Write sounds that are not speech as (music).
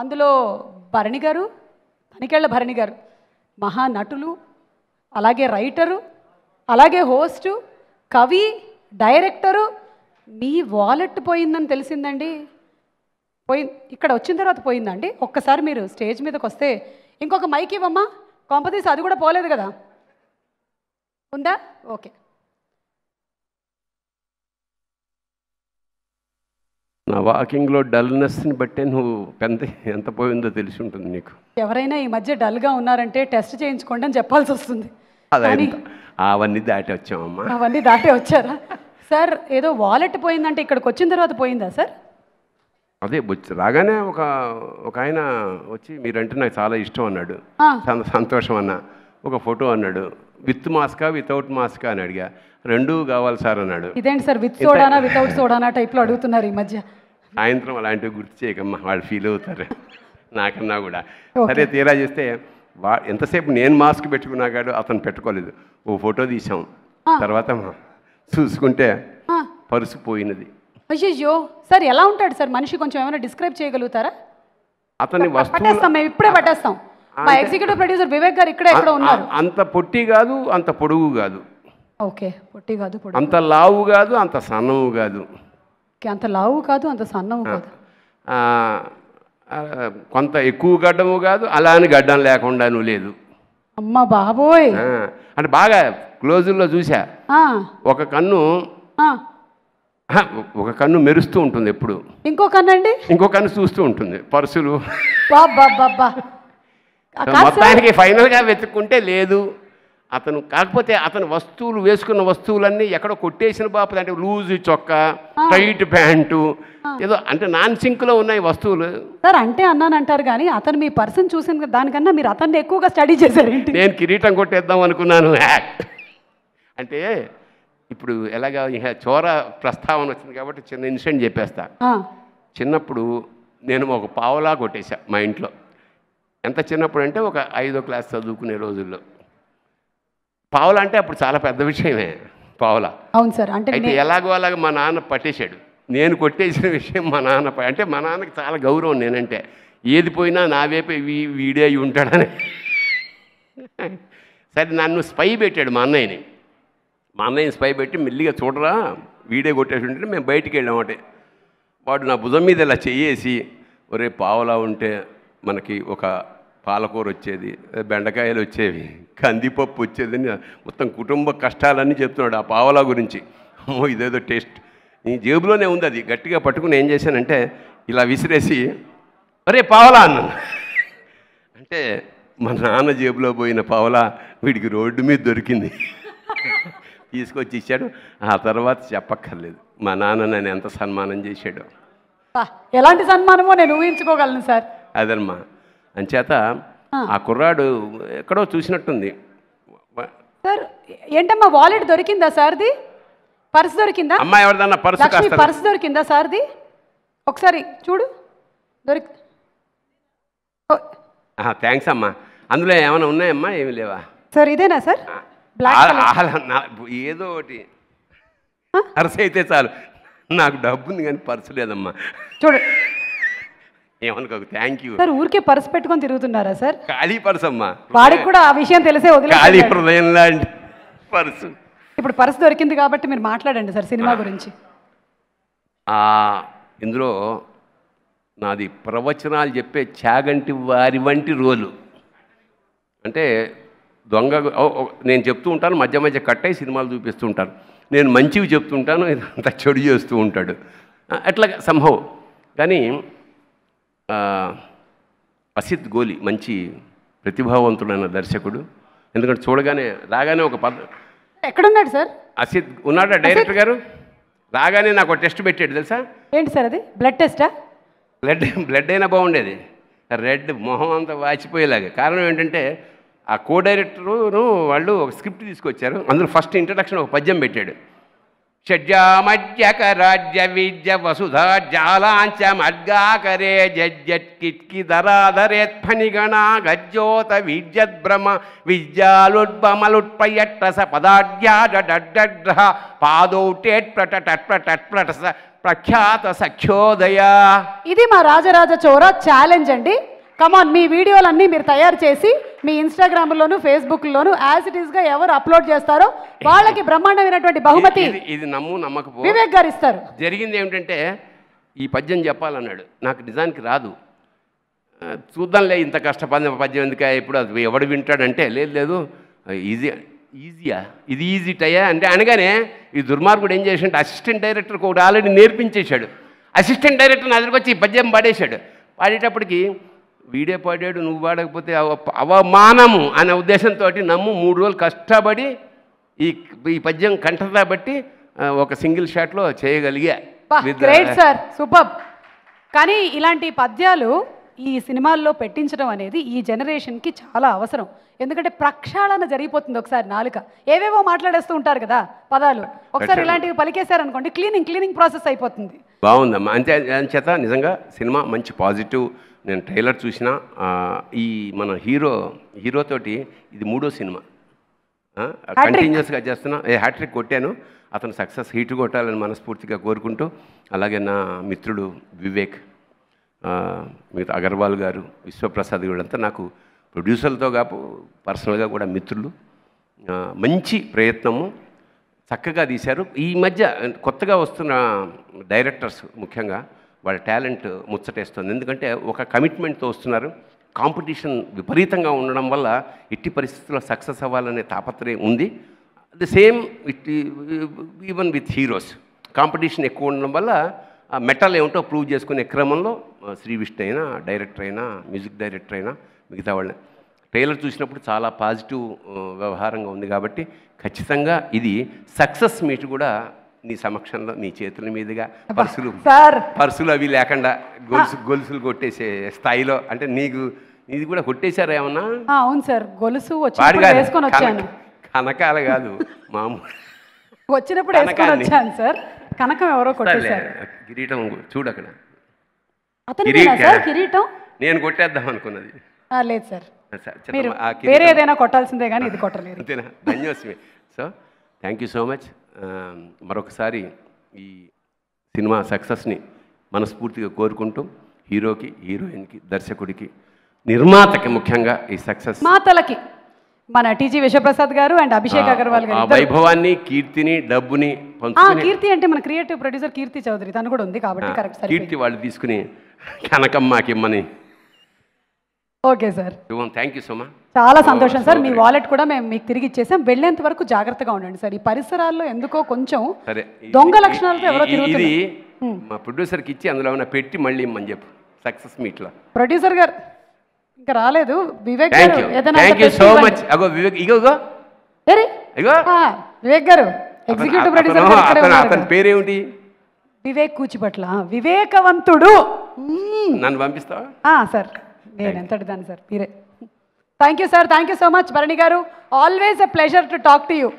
అందులో భరణి గారు తనికెళ్ళ భరణి గారు మహానటులు అలాగే రైటరు అలాగే హోస్టు కవి డైరెక్టరు మీ వాలెట్ పోయిందని తెలిసిందండి పోయి ఇక్కడ వచ్చిన తర్వాత పోయిందండి ఒక్కసారి మీరు స్టేజ్ మీదకి వస్తే ఇంకొక మైక్ ఇవ్వమ్మా కాంపతీస్ అది కూడా పోలేదు కదా ఉందా ఓకే నా వాకింగ్లో డల్నెస్ని బట్టే నువ్వు పెద్ద ఎంత పోయిందో తెలిసి ఉంటుంది నీకు ఎవరైనా ఈ మధ్య డల్గా ఉన్నారంటే టెస్ట్ చేయించుకోండి అని చెప్పాల్సి వస్తుంది అవన్నీ దాటి వచ్చామమ్మా అవన్నీ దాటే వచ్చారా సార్ ఏదో వాలెట్ పోయిందంటే ఇక్కడికి వచ్చిన తర్వాత పోయిందా సార్ అదే బుచ్చు రాగానే ఒక ఒక ఆయన వచ్చి మీరంటే నాకు చాలా ఇష్టం అన్నాడు సంతోషం అన్న ఒక ఫోటో అన్నాడు విత్ మాస్కా వితౌట్ మాస్కా అని అడిగా రెండు కావాలి సార్ అన్నాడు ఇదేంటి సార్ విత్ సోడానా వితౌట్ సోడానా టైప్లో అడుగుతున్నారు ఈ మధ్య సాయంత్రం అలాంటివి గుర్తు చేయకమ్మా వాళ్ళు ఫీల్ అవుతారు నాకన్నా కూడా సరే తీరా చేస్తే వా ఎంతసేపు నేను మాస్క్ పెట్టుకున్నా కాడు అతను పెట్టుకోలేదు ఓ ఫోటో తీసాం తర్వాత చూసుకుంటే పరుసు పోయినది అయ్యో సార్ ఎలా ఉంటాడు సార్ మనిషి కొంచెం ఏమైనా డిస్క్రైబ్ చేయగలుగుతారా అతన్ని పట్టేస్తాం మేము ఇప్పుడే పట్టేస్తాం మా ఎగ్జిక్యూటివ్ ప్రొడ్యూసర్ వివేక్ గారు ఇక్కడే ఇక్కడ ఉన్నారు అంత పొట్టి కాదు అంత పొడుగు కాదు ఓకే పొట్టి కాదు అంత లావు కాదు అంత సన్నవు కాదు అంత లావు కాదు అంత సన్నము కాదు కొంత ఎక్కువ గడ్డము కాదు అలా అని గడ్డం లేకుండా నువ్వు లేదు అమ్మ బాబోయ్ అంటే బాగా క్లోజుల్లో చూసా ఒక కన్ను ఒక కన్ను మెరుస్తూ ఉంటుంది ఎప్పుడు ఇంకో కన్ను అండి ఇంకో కన్ను చూస్తూ ఉంటుంది పర్సులు మొత్తానికి ఫైనల్గా వెతుక్కుంటే లేదు అతను కాకపోతే అతను వస్తువులు వేసుకున్న వస్తువులన్నీ ఎక్కడో కొట్టేసిన బాపు అంటే లూజ్ చొక్క టైట్ ప్యాంటు ఏదో అంటే నాన్ సింక్ లో ఉన్నాయి వస్తువులు సార్ అంటే అన్నాను అంటారు కానీ అతను మీ పర్సన్ చూసిన దానికన్నా మీరు అతన్ని ఎక్కువగా స్టడీ చేశారు నేను కిరీటం కొట్టేద్దాం అనుకున్నాను అంటే ఇప్పుడు ఎలాగా చోర ప్రస్తావన వచ్చింది కాబట్టి చిన్న ఇన్సిడెంట్ చెప్పేస్తా చిన్నప్పుడు నేను ఒక పావులా కొట్టేశా మా ఇంట్లో ఎంత చిన్నప్పుడు అంటే ఒక ఐదో క్లాస్ చదువుకునే రోజుల్లో పావుల అంటే అప్పుడు చాలా పెద్ద విషయమే పావుల అవును సార్ అంటే అయితే ఎలాగో అలాగ మా నాన్న పట్టేశాడు నేను కొట్టేసిన విషయం మా నాన్న అంటే మా నాన్నకి చాలా గౌరవం నేనంటే ఏది పోయినా నా వైపు వీడే అయి ఉంటాడని సరే నన్ను స్పై పెట్టాడు మా అన్నయ్యని మా అన్నయ్యని స్పై పెట్టి మెల్లిగా చూడరా వీడే కొట్టేసి ఉంటే మేము బయటికి వెళ్ళాం అంటే వాడు నా భుజం మీద ఇలా చేయేసి ఒరే పావలా ఉంటే మనకి ఒక పాలకూర వచ్చేది బెండకాయలు వచ్చేవి కందిపప్పు వచ్చేది మొత్తం కుటుంబ కష్టాలన్నీ చెప్తున్నాడు ఆ పావలా గురించి అమ్మో ఇదేదో టేస్ట్ నీ జేబులోనే ఉంది అది గట్టిగా పట్టుకుని ఏం చేశానంటే ఇలా విసిరేసి అరే పావలా అన్నాను అంటే మా నాన్న జేబులో పోయిన పావలా వీడికి రోడ్డు మీద దొరికింది తీసుకొచ్చి ఇచ్చాడు ఆ తర్వాత చెప్పక్కర్లేదు మా నాన్న నన్ను ఎంత సన్మానం చేశాడు ఎలాంటి సన్మానమో నేను ఊహించుకోగలను సార్ అదమ్మా అంచేత ఆ కుర్రాడు ఎక్కడో చూసినట్టుంది సార్ ఏంటమ్మా వాలెట్ దొరికిందా సార్ది పర్స్ దొరికిందా అమ్మాయి ఎవరిదన్నా పర్స్ పర్స్ దొరికిందా సార్ది ఒకసారి చూడు దొరికి థ్యాంక్స్ అమ్మా అందులో ఏమైనా ఉన్నాయమ్మా ఏమి లేవా సార్ ఇదేనా సార్ ఏదో ఒకటి పర్స్ అయితే చాలు నాకు డబ్బు ఉంది కానీ పర్సు లేదమ్మా చూడు ఏమనుకో థ్యాంక్ యూ సార్ ఊరికే పర్స్ పెట్టుకొని తిరుగుతున్నారా సార్ ఖాళీ పర్స్ అమ్మా వాడికి కూడా ఆ విషయం తెలిసే వదిలే ఖాళీ హృదయం లాంటి పర్సు ఇప్పుడు పర్స్ దొరికింది కాబట్టి మీరు మాట్లాడండి సార్ సినిమా గురించి ఇందులో నాది ప్రవచనాలు చెప్పే చాగంటి వారి వంటి రోలు అంటే దొంగ నేను చెప్తూ ఉంటాను మధ్య మధ్య కట్ అయి సినిమాలు చూపిస్తూ ఉంటాను నేను మంచివి చెప్తుంటాను ఇదంతా చెడు చేస్తూ ఉంటాడు అట్లా సంభవం కానీ అసిత్ గోలి మంచి ప్రతిభావంతుడైన దర్శకుడు ఎందుకంటే చూడగానే రాగానే ఒక పద ఎక్కడున్నాడు సార్ అసిత్ ఉన్నాడా డైరెక్టర్ గారు రాగానే నాకు టెస్ట్ పెట్టాడు తెలుసా ఏంటి సార్ అది బ్లడ్ టెస్టా బ్లడ్ బ్లడ్ అయినా బాగుండేది రెడ్ మొహం అంతా వాచిపోయేలాగా కారణం ఏంటంటే ఆ కో డైరెక్టరును వాళ్ళు ఒక స్క్రిప్ట్ తీసుకొచ్చారు అందులో ఫస్ట్ ఇంట్రడక్షన్ ఒక పద్యం పెట్టాడు షడ్జామజ్జకరాజ్య విద్య వసుధాజ్జాలాంచ మడ్గాకరే జజ్జత్కిట్కిధరాధరేత్ఫణిగణా గజ్జోత విద్యద్భ్రమ విద్యాలుడ్బమలుట్పయట్టస పదాడ్యాడడ్రహ ప్రటస ప్రఖ్యాత సఖ్యోదయ ఇది మా రాజరాజ చోర ఛాలెంజ్ అండి కమాన్ మీ వీడియోలన్నీ మీరు తయారు చేసి మీ ఇన్స్టాగ్రామ్లోను ఫేస్బుక్లోను యాజ్ ఇట్ ఈస్గా ఎవరు అప్లోడ్ చేస్తారో వాళ్ళకి బ్రహ్మాండమైనటువంటి బహుమతి ఇది నమ్ము నమ్మకపో వివేక్ గారు ఇస్తారు జరిగింది ఏమిటంటే ఈ పద్యం చెప్పాలన్నాడు నాకు నిజానికి రాదు చూద్దాంలే ఇంత కష్టపడిన పద్యం ఎందుక ఇప్పుడు అది ఎవడు వింటాడంటే లేదు లేదు ఈజీ ఈజీయా ఇది ఈజీ టయా అంటే అనగానే ఈ దుర్మార్గుడు ఏం చేసాడు అసిస్టెంట్ డైరెక్టర్కి ఒకటి ఆల్రెడీ నేర్పించేశాడు అసిస్టెంట్ డైరెక్టర్ నా దగ్గరకు వచ్చి ఈ పద్యం పాడేశాడు పాడేటప్పటికి వీడే పాడాడు నువ్వు పాడకపోతే అవమానము అనే ఉద్దేశంతో నమ్ము మూడు రోజులు కష్టపడి ఈ ఈ పద్యం కంఠతా బట్టి ఒక సింగిల్ షాట్లో చేయగలిగా గ్రేట్ సార్ సూపర్ కానీ ఇలాంటి పద్యాలు ఈ సినిమాల్లో పెట్టించడం అనేది ఈ జనరేషన్కి చాలా అవసరం ఎందుకంటే ప్రక్షాళన జరిగిపోతుంది ఒకసారి నాలుక ఏవేవో మాట్లాడేస్తూ ఉంటారు కదా పదాలు ఒకసారి ఇలాంటివి పలికేశారనుకోండి క్లీనింగ్ క్లీనింగ్ ప్రాసెస్ అయిపోతుంది బాగుందమ్మా అంతే అంచేత నిజంగా సినిమా మంచి పాజిటివ్ నేను ట్రైలర్ చూసిన ఈ మన హీరో హీరోతోటి ఇది మూడో సినిమా కంటిన్యూస్గా చేస్తున్నా ఏ హ్యాట్రిక్ కొట్టాను అతను సక్సెస్ హీట్ కొట్టాలని మనస్ఫూర్తిగా కోరుకుంటూ అలాగే నా మిత్రుడు వివేక్ మిగతా అగర్వాల్ గారు విశ్వప్రసాద్ వీళ్ళంతా నాకు ప్రొడ్యూసర్లతో కాపు పర్సనల్గా కూడా మిత్రులు మంచి ప్రయత్నము చక్కగా తీశారు ఈ మధ్య కొత్తగా వస్తున్న డైరెక్టర్స్ ముఖ్యంగా వాళ్ళ టాలెంట్ ముచ్చటేస్తుంది ఎందుకంటే ఒక కమిట్మెంట్తో వస్తున్నారు కాంపిటీషన్ విపరీతంగా ఉండడం వల్ల ఇట్టి పరిస్థితుల్లో సక్సెస్ అవ్వాలనే తాపత్రయం ఉంది the same it even with heroes competition ఎక్కువ ఉండడం వల్ల ఆ మెటల్ ఏమిటో ప్రూవ్ చేసుకునే క్రమంలో శ్రీ విష్ణు అయినా డైరెక్టర్ అయినా మ్యూజిక్ డైరెక్టర్ అయినా మిగతా వాళ్ళని ట్రైలర్ చూసినప్పుడు చాలా పాజిటివ్ వ్యవహారంగా ఉంది కాబట్టి ఖచ్చితంగా ఇది సక్సెస్ మీట్ కూడా నీ సమక్షంలో నీ చేతుల మీదుగా పర్సులు పర్సులు అవి లేకుండా గొలుసు గొలుసులు కొట్టేసే స్థాయిలో అంటే నీకు ఇది కూడా కొట్టేశారు ఏమన్నా అవును సార్ గొలుసు వేసుకొని వచ్చాను కనకాల కాదు మామూలు వచ్చినప్పుడు వచ్చాను సార్ కనకం ఎవరో కొట్టేశారు కిరీటం చూడు అక్కడ కిరీటం నేను కొట్టేద్దాం అనుకున్నది లేదు సార్ వేరే ఏదైనా కొట్టాల్సిందే కానీ ఇది (laughs) కొట్టలేదు అంతేనా so thank you so much మరొకసారి ఈ సినిమా సక్సెస్ని మనస్ఫూర్తిగా కోరుకుంటూ హీరోకి హీరోయిన్కి దర్శకుడికి నిర్మాతకి ముఖ్యంగా ఈ సక్సెస్ మాతలకి మన టీజీ విశ్వప్రసాద్ గారు అండ్ అభిషేక్ అగర్వాల్ గారు వైభవాన్ని కీర్తిని డబ్బుని కీర్తి అంటే మన క్రియేటివ్ ప్రొడ్యూసర్ కీర్తి చౌదరి తను కూడా ఉంది కాబట్టి కరెక్ట్ కీర్తి వాళ్ళు తీసుకుని కనకమ్మాకి ఇమ్మని okay sir thank you so much చాలా సంతోషం సార్ oh, మీ వాలెట్ కూడా మేము మీకు తిరిగి ఇచ్చేసాం వెళ్ళేంత వరకు జాగ్రత్తగా ఉండండి సార్ ఈ పరిసరాల్లో ఎందుకో కొంచెం దొంగ లక్షణాలతో ఎవరో తిరుగుతుంది మా కి ఇచ్చి అందులో ఏమైనా పెట్టి మళ్ళీ ఇమ్మని చెప్పు సక్సెస్ మీట్లో ప్రొడ్యూసర్ గారు ఇంకా రాలేదు వివేక్ గారు ఏదైనా సో మచ్ అగో వివేక్ ఇగో ఇగో ఇగో వివేక్ గారు ఎగ్జిక్యూటివ్ ప్రొడ్యూసర్ అతని పేరేమిటి వివేక్ కూచిపట్ల వివేకవంతుడు నన్ను పంపిస్తావా సార్ నేను ఎంతటి దాన్ని సార్ మీరే thank you sir thank you so much Bharani గారు always a pleasure to talk to you